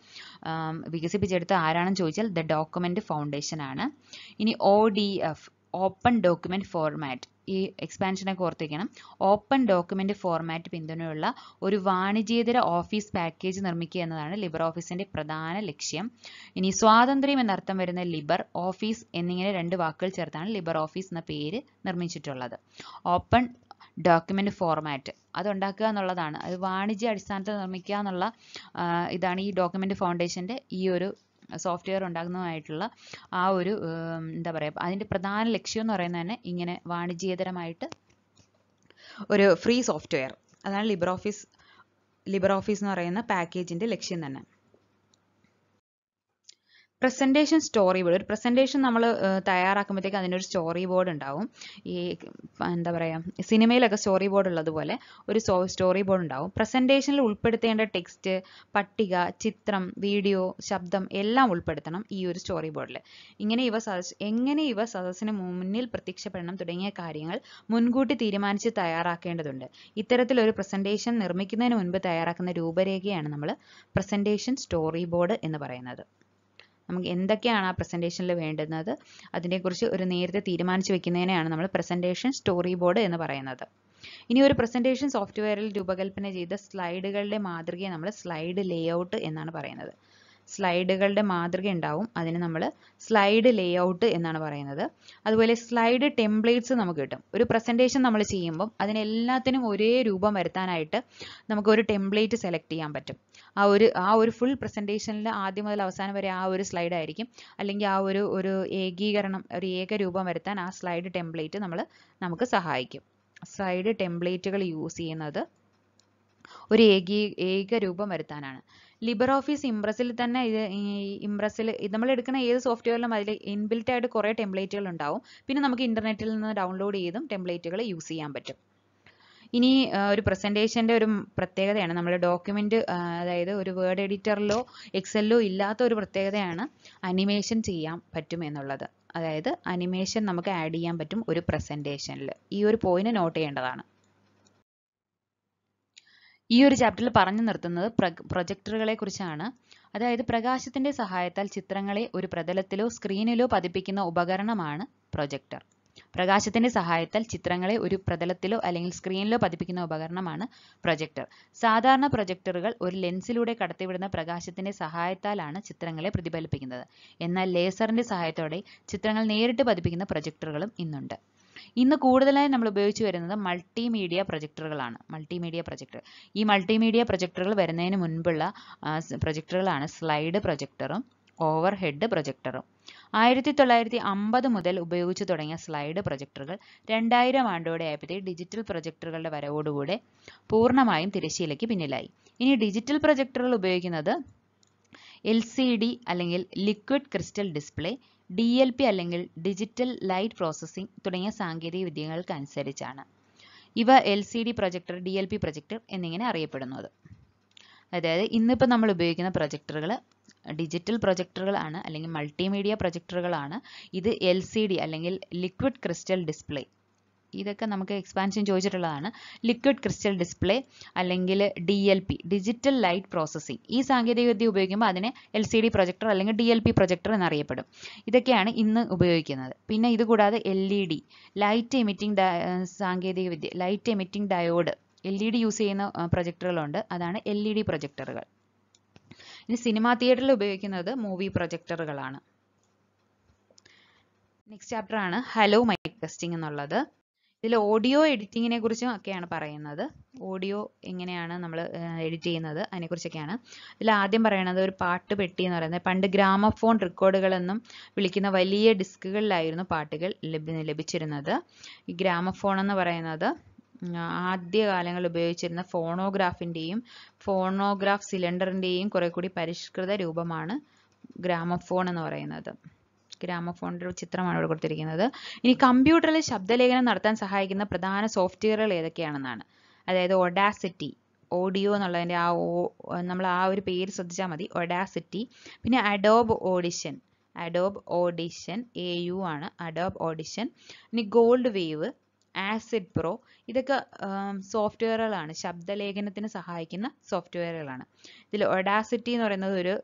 വികസിപ്പിച്ചെടുത്ത ആരാണെന്ന് ചോദിച്ചാൽ ദ ഡോക്യുമെന്റ് ഫൗണ്ടേഷൻ ആണ് ഇനി O D F open document format ഈ എക്സ്പാൻഷനൊക്കെ ഓർത്തിരിക്കണം ഓപ്പൺ ഡോക്യുമെന്റ് ഫോർമാറ്റ് പിന്തുണയുള്ള ഒരു വാണിജ്യേതര ഓഫീസ് പാക്കേജ് നിർമ്മിക്കുക എന്നതാണ് ലിബർ ഓഫീസിന്റെ പ്രധാന ലക്ഷ്യം ഇനി സ്വാതന്ത്ര്യം എന്നർത്ഥം വരുന്ന ലിബർ ഓഫീസ് എന്നിങ്ങനെ രണ്ട് വാക്കുകൾ ചേർത്താണ് ലിബർ ഓഫീസ് എന്ന പേര് നിർമ്മിച്ചിട്ടുള്ളത് ഓപ്പൺ ഡോക്യുമെന്റ് ഫോർമാറ്റ് അതുണ്ടാക്കുക എന്നുള്ളതാണ് അത് വാണിജ്യ അടിസ്ഥാനത്തിൽ നിർമ്മിക്കുക എന്നുള്ള ഇതാണ് ഈ ഡോക്യുമെന്റ് ഫൗണ്ടേഷന്റെ ഈ ഒരു സോഫ്റ്റ്വെയർ ഉണ്ടാകുന്നതുമായിട്ടുള്ള ആ ഒരു എന്താ പറയുക അതിൻ്റെ പ്രധാന ലക്ഷ്യം എന്ന് പറയുന്നത് തന്നെ ഇങ്ങനെ വാണിജ്യേതരമായിട്ട് ഒരു ഫ്രീ സോഫ്റ്റ്വെയർ അതാണ് ലിബർ ഓഫീസ് ലിബർ ഓഫീസ് എന്ന് പറയുന്ന പാക്കേജിൻ്റെ ലക്ഷ്യം തന്നെ പ്രസന്റേഷൻ സ്റ്റോറി ബോർഡ് ഒരു പ്രസന്റേഷൻ നമ്മൾ തയ്യാറാക്കുമ്പോഴത്തേക്ക് അതിനൊരു സ്റ്റോറി ബോർഡ് ഉണ്ടാവും ഈ എന്താ പറയുക സിനിമയിലൊക്കെ സ്റ്റോറി ബോർഡ് ഉള്ളതുപോലെ ഒരു സ്റ്റോറി ബോർഡ് ഉണ്ടാവും പ്രസന്റേഷനിൽ ഉൾപ്പെടുത്തേണ്ട ടെക്സ്റ്റ് പട്ടിക ചിത്രം വീഡിയോ ശബ്ദം എല്ലാം ഉൾപ്പെടുത്തണം ഈ ഒരു സ്റ്റോറി ബോർഡിൽ ഇങ്ങനെ ഇവ സദസ് എങ്ങനെ ഇവ സദസ്സിന് മുന്നിൽ പ്രത്യക്ഷപ്പെടണം തുടങ്ങിയ കാര്യങ്ങൾ മുൻകൂട്ടി തീരുമാനിച്ച് തയ്യാറാക്കേണ്ടതുണ്ട് ഇത്തരത്തിലൊരു പ്രസന്റേഷൻ നിർമ്മിക്കുന്നതിന് മുൻപ് തയ്യാറാക്കുന്ന രൂപരേഖയാണ് നമ്മൾ പ്രസന്റേഷൻ സ്റ്റോറി ബോർഡ് എന്ന് പറയുന്നത് നമുക്ക് എന്തൊക്കെയാണ് ആ പ്രസൻറ്റേഷനിൽ വേണ്ടുന്നത് അതിനെക്കുറിച്ച് ഒരു നേരത്തെ തീരുമാനിച്ചു വെക്കുന്നതിനെയാണ് നമ്മൾ പ്രസൻറ്റേഷൻ സ്റ്റോറി ബോർഡ് എന്ന് പറയുന്നത് ഇനി ഒരു പ്രസൻറ്റേഷൻ സോഫ്റ്റ്വെയറിൽ രൂപകൽപ്പന ചെയ്ത സ്ലൈഡുകളുടെ മാതൃകയെ നമ്മൾ സ്ലൈഡ് ലേഔട്ട് എന്നാണ് പറയുന്നത് സ്ലൈഡുകളുടെ മാതൃക ഉണ്ടാവും അതിന് നമ്മൾ സ്ലൈഡ് ലേഔട്ട് എന്നാണ് പറയുന്നത് അതുപോലെ സ്ലൈഡ് ടെംപ്ലേറ്റ്സ് നമുക്ക് കിട്ടും ഒരു പ്രസൻറ്റേഷൻ നമ്മൾ ചെയ്യുമ്പം അതിനെല്ലാത്തിനും ഒരേ രൂപം വരുത്താനായിട്ട് നമുക്ക് ഒരു ടെംപ്ലേറ്റ് സെലക്ട് ചെയ്യാൻ പറ്റും ആ ഒരു ആ ഒരു ഫുൾ പ്രസൻറ്റേഷനിൽ ആദ്യം മുതൽ അവസാനം വരെ ആ ഒരു സ്ലൈഡ് ആയിരിക്കും അല്ലെങ്കിൽ ആ ഒരു ഒരു ഏകീകരണം ഒരു ഏക വരുത്താൻ ആ സ്ലൈഡ് ടെംപ്ലേറ്റ് നമ്മൾ നമുക്ക് സഹായിക്കും സ്ലൈഡ് ടെംപ്ലേറ്റുകൾ യൂസ് ചെയ്യുന്നത് ഒരു ഏകീ ഏക വരുത്താനാണ് ലിബർ ഓഫീസ് ഇംപ്രസിൽ തന്നെ ഇത് ഇംപ്രസിൽ നമ്മൾ എടുക്കുന്ന ഏത് സോഫ്റ്റ്വെയറിലും അതിൽ ഇൻബിൽറ്റ് ആയിട്ട് കുറേ ടെംപ്ലേറ്റുകൾ ഉണ്ടാവും പിന്നെ നമുക്ക് ഇൻ്റർനെറ്റിൽ നിന്ന് ഡൗൺലോഡ് ചെയ്തും ടെംപ്ലേറ്റുകൾ യൂസ് ചെയ്യാൻ പറ്റും ഇനി ഒരു പ്രസൻറ്റേഷൻ്റെ ഒരു പ്രത്യേകതയാണ് നമ്മുടെ ഡോക്യുമെൻറ്റ് അതായത് ഒരു വേർഡ് എഡിറ്ററിലോ എക്സലിലോ ഇല്ലാത്ത ഒരു പ്രത്യേകതയാണ് അനിമേഷൻ ചെയ്യാൻ പറ്റും എന്നുള്ളത് അതായത് അനിമേഷൻ നമുക്ക് ആഡ് ചെയ്യാൻ പറ്റും ഒരു പ്രസൻറ്റേഷനിൽ ഈ ഒരു പോയിന്റ് നോട്ട് ചെയ്യേണ്ടതാണ് ഈ ഒരു ചാപ്റ്ററിൽ പറഞ്ഞു നിർത്തുന്നത് പ്രൊജക്ടറുകളെ കുറിച്ചാണ് അതായത് പ്രകാശത്തിന്റെ സഹായത്താൽ ചിത്രങ്ങളെ ഒരു പ്രതലത്തിലോ സ്ക്രീനിലോ പതിപ്പിക്കുന്ന ഉപകരണമാണ് പ്രൊജക്ടർ പ്രകാശത്തിന്റെ സഹായത്താൽ ചിത്രങ്ങളെ ഒരു പ്രതലത്തിലോ അല്ലെങ്കിൽ സ്ക്രീനിലോ പതിപ്പിക്കുന്ന ഉപകരണമാണ് പ്രൊജക്ടർ സാധാരണ പ്രൊജക്ടറുകൾ ഒരു ലെൻസിലൂടെ കടത്തിവിടുന്ന പ്രകാശത്തിന്റെ സഹായത്താലാണ് ചിത്രങ്ങളെ പ്രതിഫലിപ്പിക്കുന്നത് എന്നാൽ ലേസറിന്റെ സഹായത്തോടെ ചിത്രങ്ങൾ നേരിട്ട് പതിപ്പിക്കുന്ന പ്രൊജക്ടറുകളും ഇന്നുണ്ട് ഇന്ന് കൂടുതലായി നമ്മൾ ഉപയോഗിച്ച് വരുന്നത് മൾട്ടിമീഡിയ പ്രൊജക്ടറുകളാണ് മൾട്ടിമീഡിയ പ്രൊജക്ടർ ഈ മൾട്ടിമീഡിയ പ്രൊജക്ടറുകൾ വരുന്നതിന് മുൻപുള്ള പ്രൊജക്ടറുകളാണ് സ്ലൈഡ് പ്രൊജക്ടറും ഓവർ ഹെഡ് പ്രൊജക്ടറും ആയിരത്തി തൊള്ളായിരത്തി അമ്പത് മുതൽ ഉപയോഗിച്ചു തുടങ്ങിയ സ്ലൈഡ് പ്രൊജക്ടറുകൾ രണ്ടായിരം ആണ്ടോടെ ആയപ്പോഴത്തെ ഡിജിറ്റൽ പ്രൊജക്ടറുകളുടെ വരവോടുകൂടെ പൂർണ്ണമായും തിരശ്ശീലയ്ക്ക് പിന്നിലായി ഇനി ഡിജിറ്റൽ പ്രൊജക്ടറുകൾ ഉപയോഗിക്കുന്നത് എൽ സി ഡി അല്ലെങ്കിൽ liquid crystal display D L P അല്ലെങ്കിൽ ഡിജിറ്റൽ ലൈറ്റ് പ്രോസസ്സിംഗ് തുടങ്ങിയ സാങ്കേതിക വിദ്യകൾക്കനുസരിച്ചാണ് ഇവ L C D projector D L P projector എന്നിങ്ങനെ അറിയപ്പെടുന്നത് അതായത് ഇന്നിപ്പോൾ നമ്മൾ ഉപയോഗിക്കുന്ന പ്രൊജക്ടറുകൾ ഡിജിറ്റൽ പ്രൊജക്ടറുകളാണ് അല്ലെങ്കിൽ മൾട്ടിമീഡിയ പ്രൊജക്ടറുകളാണ് ഇത് എൽ സി ഡി അല്ലെങ്കിൽ ലിക്വിഡ് ക്രിസ്റ്റൽ ഡിസ്പ്ലേ ഇതൊക്കെ നമുക്ക് എക്സ്പാൻഷൻ ചോദിച്ചിട്ടുള്ളതാണ് ലിക്വിഡ് ക്രിസ്റ്റൽ ഡിസ്പ്ലേ അല്ലെങ്കിൽ D L P digital light processing ഈ സാങ്കേതികവിദ്യ ഉപയോഗിക്കുമ്പോൾ അതിനെ എൽ സി ഡി പ്രൊജക്ടർ അല്ലെങ്കിൽ ഡി എൽ പി പ്രൊജക്ടർ എന്നറിയപ്പെടും ഇതൊക്കെയാണ് ഇന്ന് ഉപയോഗിക്കുന്നത് പിന്നെ ഇതുകൂടാതെ L E D light emitting സാങ്കേതികവിദ്യ light emitting diode L E D use ചെയ്യുന്ന പ്രൊജക്ടറുകളുണ്ട് അതാണ് എൽ ഇ ഡി പ്രൊജക്ടറുകൾ ഇനി സിനിമാ തിയേറ്ററിൽ ഉപയോഗിക്കുന്നത് മൂവി പ്രൊജക്ടറുകളാണ് നെക്സ്റ്റ് ചാപ്റ്റർ ആണ് ഹലോ മൈക്ക് ടെസ്റ്റിംഗ് എന്നുള്ളത് ഇതിൽ ഓഡിയോ എഡിറ്റിങ്ങിനെ കുറിച്ചും ഒക്കെയാണ് പറയുന്നത് ഓഡിയോ എങ്ങനെയാണ് നമ്മൾ എഡിറ്റ് ചെയ്യുന്നത് അതിനെക്കുറിച്ചൊക്കെയാണ് ഇതിൽ ആദ്യം പറയുന്നത് ഒരു പാട്ട് പെട്ടി എന്ന് പറയുന്നത് പണ്ട് ഗ്രാമഫോൺ റെക്കോർഡുകളെന്നും വിളിക്കുന്ന വലിയ ഡിസ്കുകളിലായിരുന്നു പാട്ടുകൾ ലഭിച്ചിരുന്നത് ഈ ഗ്രാമഫോൺ എന്ന് പറയുന്നത് ആദ്യകാലങ്ങളിൽ ഉപയോഗിച്ചിരുന്ന ഫോണോഗ്രാഫിൻ്റെയും ഫോണോഗ്രാഫ് സിലിണ്ടറിൻ്റെയും കുറെ കൂടി പരിഷ്കൃത രൂപമാണ് ഗ്രാമഫോൺ എന്ന് പറയുന്നത് ഗ്രാമഫോണിൻ്റെ ഒരു ചിത്രമാണ് ഇവിടെ കൊടുത്തിരിക്കുന്നത് ഇനി കമ്പ്യൂട്ടറിൽ ശബ്ദലേഖനം നടത്താൻ സഹായിക്കുന്ന പ്രധാന സോഫ്റ്റ്വെയറുകൾ ഏതൊക്കെയാണെന്നാണ് അതായത് ഒഡാസിറ്റി ഓഡിയോ എന്നുള്ളതിൻ്റെ ആ ഓ നമ്മൾ ആ ഒരു പേര് ശ്രദ്ധിച്ചാൽ മതി ഒഡാസിറ്റി പിന്നെ Adobe Audition Adobe Audition A U ആണ് അഡോബ് ഓഡിഷൻ ഇനി ഗോൾഡ് വേവ് ആസിഡ് പ്രോ ഇതൊക്കെ സോഫ്റ്റ്വെയറുകളാണ് ശബ്ദലേഖനത്തിന് സഹായിക്കുന്ന സോഫ്റ്റ്വെയറുകളാണ് ഇതിൽ ഒഡാസിറ്റി എന്ന് പറയുന്നത് ഒരു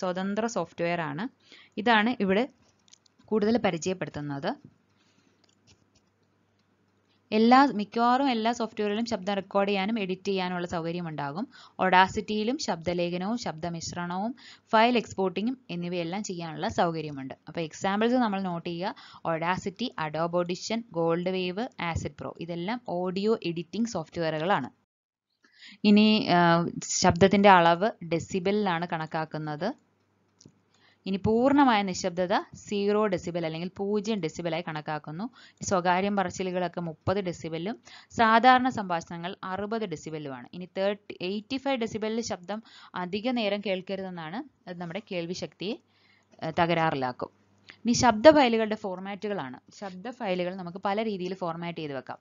സ്വതന്ത്ര സോഫ്റ്റ്വെയർ ആണ് ഇതാണ് ഇവിടെ കൂടുതൽ പരിചയപ്പെടുത്തുന്നത് എല്ലാ മിക്കവാറും എല്ലാ സോഫ്റ്റ്വെയറിലും ശബ്ദം റെക്കോർഡ് ചെയ്യാനും എഡിറ്റ് ചെയ്യാനുള്ള സൗകര്യം ഉണ്ടാകും ഒഡാസിറ്റിയിലും ശബ്ദലേഖനവും ശബ്ദമിശ്രണവും ഫയൽ എക്സ്പോർട്ടിങ്ങും എന്നിവയെല്ലാം ചെയ്യാനുള്ള സൗകര്യമുണ്ട് അപ്പോൾ എക്സാമ്പിൾസ് നമ്മൾ നോട്ട് ചെയ്യുക Audacity Adobe Audition GoldWave Acid Pro ഇതെല്ലാം ഓഡിയോ എഡിറ്റിംഗ് സോഫ്റ്റ്വെയറുകളാണ് ഇനി ശബ്ദത്തിൻ്റെ അളവ് ഡെസിബലിലാണ് കണക്കാക്കുന്നത് ഇനി പൂർണ്ണമായ നിശബ്ദത സീറോ ഡെസിബൽ അല്ലെങ്കിൽ പൂജ്യം ഡെസിബലായി കണക്കാക്കുന്നു സ്വകാര്യം പറച്ചിലുകളൊക്കെ മുപ്പത് ഡെസിബലും സാധാരണ സംഭാഷണങ്ങൾ അറുപത് ഡെസിബലുമാണ് ഇനി തേർട്ടി എയ്റ്റി ഫൈവ് ഡെസിബലിൽ ശബ്ദം അധിക നേരം കേൾക്കരുതെന്നാണ് അത് നമ്മുടെ കേൾവി ശക്തിയെ തകരാറിലാക്കും ഇനി ശബ്ദ ഫയലുകളുടെ ഫോർമാറ്റുകളാണ് ശബ്ദ ഫയലുകൾ നമുക്ക് പല രീതിയിൽ ഫോർമാറ്റ് ചെയ്ത് വെക്കാം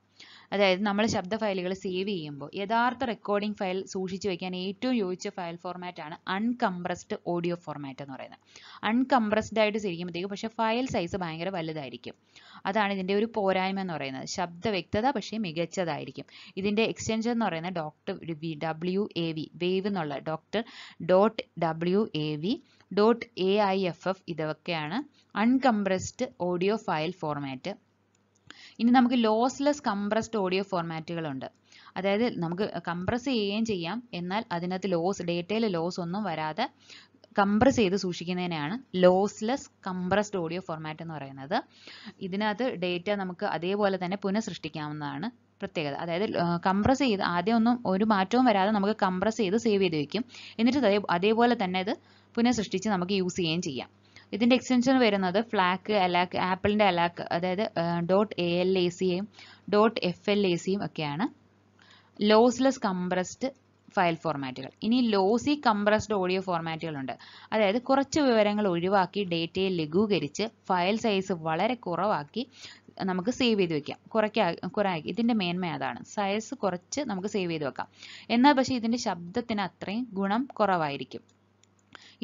അതായത് നമ്മൾ ശബ്ദ ഫയലുകൾ സേവ് ചെയ്യുമ്പോൾ യഥാർത്ഥ റെക്കോർഡിംഗ് ഫയൽ സൂക്ഷിച്ചു വയ്ക്കാൻ ഏറ്റവും യോജിച്ച ഫയൽ ഫോർമാറ്റ് ആണ് അൺകംപ്രസ്ഡ് ഓഡിയോ ഫോർമാറ്റ് എന്ന് പറയുന്നത് അൺകംപ്രസ്ഡ് ആയിട്ട് സേവിക്കുമ്പോഴത്തേക്കും പക്ഷേ ഫയൽ സൈസ് ഭയങ്കര വലുതായിരിക്കും അതാണ് ഇതിൻ്റെ ഒരു പോരായ്മ എന്ന് പറയുന്നത് ശബ്ദ വ്യക്തത പക്ഷേ മികച്ചതായിരിക്കും ഇതിൻ്റെ എക്സ്റ്റൻഷൻ എന്ന് പറയുന്നത് doctor W A V wave എന്നുള്ള doctor dot W A V dot A I F F ഇതൊക്കെയാണ് അൺകംപ്രസ്ഡ് ഓഡിയോ ഫയൽ ഫോർമാറ്റ് ഇനി നമുക്ക് ലോസ്ലെസ് കംപ്രസ്ഡ് ഓഡിയോ ഫോർമാറ്റുകളുണ്ട് അതായത് നമുക്ക് കംപ്രസ് ചെയ്യുകയും ചെയ്യാം എന്നാൽ അതിനകത്ത് ലോസ് ഡേറ്റയിൽ ലോസ് ഒന്നും വരാതെ കംപ്രസ് ചെയ്ത് സൂക്ഷിക്കുന്നതിനാണ് ലോസ്ലെസ് കംപ്രസ്ഡ് ഓഡിയോ ഫോർമാറ്റ് എന്ന് പറയുന്നത് ഇതിനകത്ത് ഡേറ്റ നമുക്ക് അതേപോലെ തന്നെ പുനഃസൃഷ്ടിക്കാവുന്നതാണ് പ്രത്യേകത അതായത് കംപ്രസ് ചെയ്ത് ആദ്യം ഒന്നും ഒരു മാറ്റവും വരാതെ നമുക്ക് കംപ്രസ് ചെയ്ത് സേവ് ചെയ്ത് വെക്കും എന്നിട്ട് അതേപോലെ തന്നെ ഇത് പുനഃസൃഷ്ടിച്ച് നമുക്ക് യൂസ് ചെയ്യുകയും ചെയ്യാം ഇതിൻ്റെ എക്സ്റ്റൻഷൻ വരുന്നത് ഫ്ലാക്ക് അലാക്ക് ആപ്പിളിൻ്റെ അലാക്ക് അതായത് ഡോട്ട് എ എൽ എ സിയും ഡോട്ട് എഫ് എൽ എ സിയും ഒക്കെയാണ് ലോസ്ലെസ് കംപ്രസ്ഡ് ഫയൽ ഫോർമാറ്റുകൾ ഇനി ലോസി കംപ്രസ്ഡ് ഓഡിയോ ഫോർമാറ്റുകളുണ്ട് അതായത് കുറച്ച് വിവരങ്ങൾ ഒഴിവാക്കി ഡേറ്റയെ ലഘൂകരിച്ച് ഫയൽ സൈസ് വളരെ കുറവാക്കി നമുക്ക് സേവ് ചെയ്ത് വെക്കാം കുറയ്ക്കാ കുറയാക്കി ഇതിൻ്റെ മേന്മ അതാണ് സൈസ് കുറച്ച് നമുക്ക് സേവ് ചെയ്ത് വെക്കാം എന്നാൽ പക്ഷേ ഇതിൻ്റെ ശബ്ദത്തിന് അത്രയും ഗുണം കുറവായിരിക്കും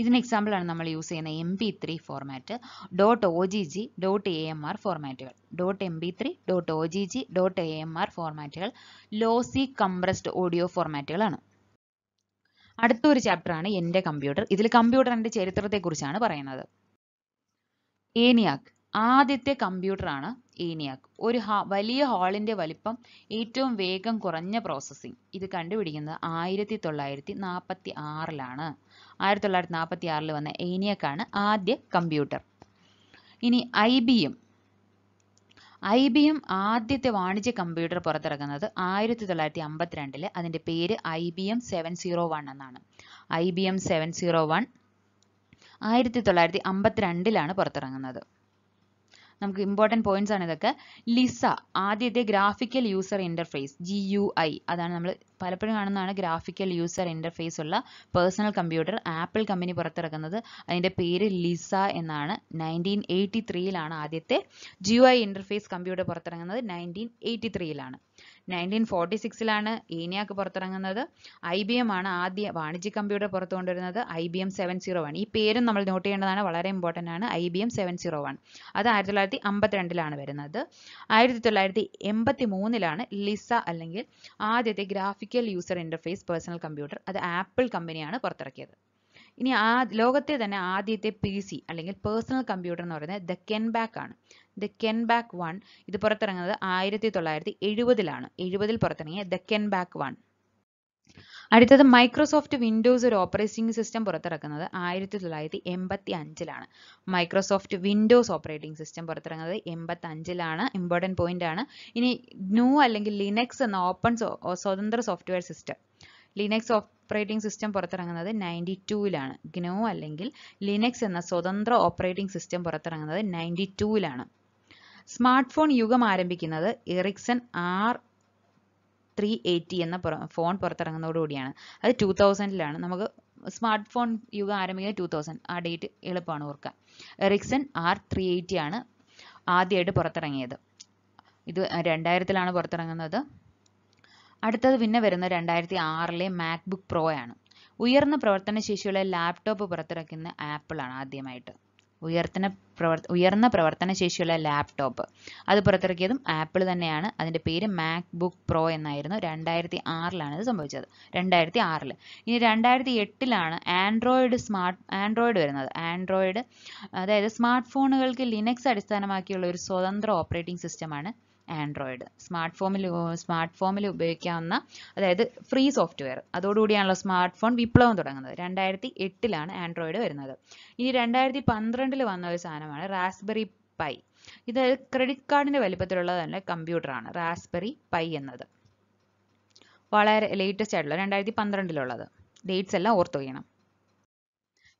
ഇതിന് എക്സാമ്പിളാണ് നമ്മൾ യൂസ് ചെയ്യുന്ന M P three format dot O G G dot A M R ഫോർമാറ്റുകൾ dot M P three dot O G G dot A M R ഫോർമാറ്റുകൾ ലോസി കംപ്രസ്ഡ് ഓഡിയോ ഫോർമാറ്റുകളാണ് അടുത്തൊരു ചാപ്റ്ററാണ് എൻ്റെ കമ്പ്യൂട്ടർ ഇതിൽ കമ്പ്യൂട്ടറിൻ്റെ ചരിത്രത്തെക്കുറിച്ചാണ് പറയുന്നത് ഏനിയാക്ക് ആദ്യത്തെ കമ്പ്യൂട്ടറാണ് ഏനിയാക്ക് ഒരു വലിയ ഹാളിൻ്റെ വലിപ്പം ഏറ്റവും വേഗം കുറഞ്ഞ പ്രോസസ്സിംഗ് ഇത് കണ്ടുപിടിക്കുന്നത് ആയിരത്തി തൊള്ളായിരത്തി നാൽപ്പത്തി ആറിലാണ് ആയിരത്തി തൊള്ളായിരത്തി നാൽപ്പത്തി ആറിൽ വന്ന ഏനിയക്കാണ് ആദ്യ കമ്പ്യൂട്ടർ ഇനി I B M I B M ആദ്യത്തെ വാണിജ്യ കമ്പ്യൂട്ടർ പുറത്തിറക്കുന്നത് ആയിരത്തി തൊള്ളായിരത്തി അമ്പത്തിരണ്ടിൽ അതിൻ്റെ പേര് I B M seven zero one എന്നാണ് I B M seven zero one ആയിരത്തി തൊള്ളായിരത്തി അമ്പത്തിരണ്ടിലാണ് പുറത്തിറങ്ങുന്നത് നമുക്ക് ഇമ്പോർട്ടൻറ്റ് പോയിന്റ്സ് ആണ് ഇതൊക്കെ ലിസ ആദ്യത്തെ graphical user interface G U I അതാണ് നമ്മൾ പലപ്പോഴും കാണുന്നതാണ് ഗ്രാഫിക്കൽ യൂസർ ഇന്റർഫേസ് ഉള്ള പേഴ്സണൽ കമ്പ്യൂട്ടർ ആപ്പിൾ കമ്പനി പുറത്തിറക്കുന്നത് അതിൻ്റെ പേര് ലിസ എന്നാണ് നയൻറ്റീൻ എയ്റ്റി ത്രീയിലാണ് ആദ്യത്തെ ജി ഇന്റർഫേസ് ഐ കമ്പ്യൂട്ടർ പുറത്തിറങ്ങുന്നത് നയൻറ്റീൻ എയ്റ്റി ത്രീയിലാണ് നയൻറ്റീൻ ഫോർട്ടി സിക്സിലാണ് ഈനിയാക്ക് പുറത്തിറങ്ങുന്നത് ഐ ബി എം ആണ് ആദ്യ വാണിജ്യ കമ്പ്യൂട്ടർ പുറത്തു കൊണ്ടുവരുന്നത് I B M seven zero one ഈ പേരും നമ്മൾ നോട്ട് ചെയ്യേണ്ടതാണ് വളരെ ഇമ്പോർട്ടൻ്റ് ആണ് I B M seven zero one അത് ആയിരത്തി തൊള്ളായിരത്തി അമ്പത്തിരണ്ടിലാണ് വരുന്നത് ആയിരത്തി തൊള്ളായിരത്തി എൺപത്തി മൂന്നിലാണ് ലിസ അല്ലെങ്കിൽ ആദ്യത്തെ graphical user interface personal computer അത് ആപ്പിൾ കമ്പനിയാണ് പുറത്തിറക്കിയത് ഇനി ആ ലോകത്തെ തന്നെ ആദ്യത്തെ പി സി അല്ലെങ്കിൽ പേഴ്സണൽ കമ്പ്യൂട്ടർ എന്ന് പറയുന്നത് ദ കെൻബാക്ക് ആണ് ദ കെൻ ബാക്ക് വൺ ഇത് പുറത്തിറങ്ങുന്നത് ആയിരത്തി തൊള്ളായിരത്തി എഴുപതിലാണ് എഴുപതിൽ പുറത്തിറങ്ങിയ ദ കെൻ ബാക്ക് വൺ അടുത്തത് മൈക്രോസോഫ്റ്റ് വിൻഡോസ് ഒരു ഓപ്പറേറ്റിംഗ് സിസ്റ്റം പുറത്തിറക്കുന്നത് ആയിരത്തി തൊള്ളായിരത്തി എൺപത്തി അഞ്ചിലാണ് മൈക്രോസോഫ്റ്റ് വിൻഡോസ് ഓപ്പറേറ്റിംഗ് സിസ്റ്റം പുറത്തിറങ്ങുന്നത് എൺപത്തി അഞ്ചിലാണ് ഇമ്പോർട്ടൻറ്റ് പോയിന്റ് ആണ് ഇനി ന്യൂ അല്ലെങ്കിൽ ലിനക്സ് എന്ന ഓപ്പൺ സ്വതന്ത്ര software system Linux operating system പുറത്തിറങ്ങുന്നത് നയൻറ്റി ടൂവിലാണ് ഗ്നോ അല്ലെങ്കിൽ ലിനക്സ് എന്ന സ്വതന്ത്ര ഓപ്പറേറ്റിംഗ് സിസ്റ്റം പുറത്തിറങ്ങുന്നത് നയൻറ്റി ടൂവിലാണ് സ്മാർട്ട് ഫോൺ യുഗം ആരംഭിക്കുന്നത് എറിക്സൺ ആർ ത്രീ എയ്റ്റി എന്ന ഫോൺ പുറത്തിറങ്ങുന്നതോടുകൂടിയാണ് അത് ടു തൗസൻഡിലാണ് നമുക്ക് സ്മാർട്ട് ഫോൺ യുഗം ആരംഭിക്കുന്നത് ടു തൗസൻഡ് ആ ഡേറ്റ് എളുപ്പമാണ് ഓർക്കുക എറിക്സൺ ആർ ത്രീ എയ്റ്റി ആണ് ആദ്യമായിട്ട് പുറത്തിറങ്ങിയത് ഇത് രണ്ടായിരത്തിലാണ് പുറത്തിറങ്ങുന്നത് അടുത്തത് പിന്നെ വരുന്ന രണ്ടായിരത്തി ആറിലെ മാക്ബുക്ക് പ്രോ ആണ് ഉയർന്ന പ്രവർത്തന ശേഷിയുള്ള ലാപ്ടോപ്പ് പുറത്തിറക്കുന്ന ആപ്പിളാണ് ആദ്യമായിട്ട് ഉയർത്തന പ്രവർ ഉയർന്ന പ്രവർത്തനശേഷിയുള്ള ലാപ്ടോപ്പ് അത് പുറത്തിറക്കിയതും ആപ്പിൾ തന്നെയാണ് അതിൻ്റെ പേര് മാക് ബുക്ക് പ്രോ എന്നായിരുന്നു രണ്ടായിരത്തി ആറിലാണ് ഇത് സംഭവിച്ചത് രണ്ടായിരത്തി ആറിൽ ഇനി രണ്ടായിരത്തി എട്ടിലാണ് ആൻഡ്രോയിഡ് സ്മാർട്ട് ആൻഡ്രോയിഡ് വരുന്നത് ആൻഡ്രോയിഡ് അതായത് സ്മാർട്ട് ഫോണുകൾക്ക് ലിനക്സ് അടിസ്ഥാനമാക്കിയുള്ള ഒരു സ്വതന്ത്ര ഓപ്പറേറ്റിംഗ് സിസ്റ്റമാണ് ആൻഡ്രോയിഡ് സ്മാർട്ട് ഫോമിൽ സ്മാർട്ട് ഫോമിൽ ഉപയോഗിക്കാവുന്ന അതായത് ഫ്രീ സോഫ്റ്റ്വെയർ അതോടുകൂടിയാണല്ലോ സ്മാർട്ട് ഫോൺ വിപ്ലവം തുടങ്ങുന്നത് രണ്ടായിരത്തി എട്ടിലാണ് ആൻഡ്രോയിഡ് വരുന്നത് ഇനി രണ്ടായിരത്തി പന്ത്രണ്ടിൽ വന്ന ഒരു സാധനമാണ് റാസ്ബെറി പൈ ഇത് ക്രെഡിറ്റ് കാർഡിൻ്റെ വലിപ്പത്തിലുള്ള തന്നെ കമ്പ്യൂട്ടറാണ് റാസ്ബെറി പൈ എന്നത് വളരെ ലേറ്റസ്റ്റ് ആയിട്ടുള്ള രണ്ടായിരത്തി പന്ത്രണ്ടിലുള്ളത് ഡേറ്റ്സ് എല്ലാം ഓർത്ത് വയ്ക്കണം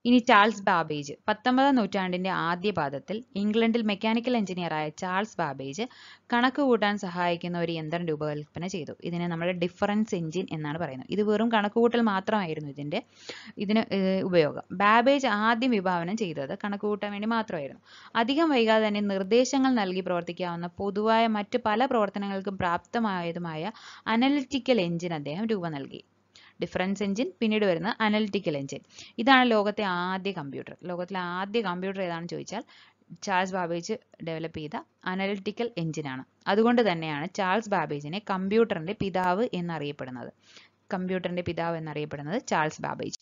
ഇനി ചാൾസ് ബാബേജ് പത്തൊമ്പതാം നൂറ്റാണ്ടിന്റെ പാദത്തിൽ ഇംഗ്ലണ്ടിൽ മെക്കാനിക്കൽ എഞ്ചിനീയറായ ചാൾസ് ബാബേജ് കണക്ക് കൂട്ടാൻ സഹായിക്കുന്ന ഒരു യന്ത്രം രൂപകൽപ്പന ചെയ്തു ഇതിനെ നമ്മൾ ഡിഫറൻസ് എഞ്ചിൻ എന്നാണ് പറയുന്നത് ഇത് വെറും കണക്കുകൂട്ടൽ മാത്രമായിരുന്നു ഇതിന്റെ ഇതിന് ഉപയോഗം ബാബേജ് ആദ്യം വിഭാവനം ചെയ്തത് കണക്കുകൂട്ടാൻ വേണ്ടി മാത്രമായിരുന്നു അധികം വൈകാതെ തന്നെ നിർദ്ദേശങ്ങൾ നൽകി പ്രവർത്തിക്കാവുന്ന പൊതുവായ മറ്റ് പല പ്രവർത്തനങ്ങൾക്കും പ്രാപ്തമായതുമായ അനലിറ്റിക്കൽ എഞ്ചിൻ അദ്ദേഹം രൂപം നൽകി ഡിഫറൻസ് എഞ്ചിൻ പിന്നീട് വരുന്ന അനലിറ്റിക്കൽ എഞ്ചിൻ ഇതാണ് ലോകത്തെ ആദ്യ കമ്പ്യൂട്ടർ ലോകത്തിലെ ആദ്യ കമ്പ്യൂട്ടർ ഏതാണെന്ന് ചോദിച്ചാൽ ചാൾസ് ബാബേജ് ഡെവലപ്പ് ചെയ്ത അനലിറ്റിക്കൽ എഞ്ചിനാണ് അതുകൊണ്ട് തന്നെയാണ് ചാൾസ് ബാബേജിനെ കമ്പ്യൂട്ടറിന്റെ പിതാവ് എന്നറിയപ്പെടുന്നത് കമ്പ്യൂട്ടറിന്റെ പിതാവ് എന്നറിയപ്പെടുന്നത് ചാൾസ് ബാബേജ്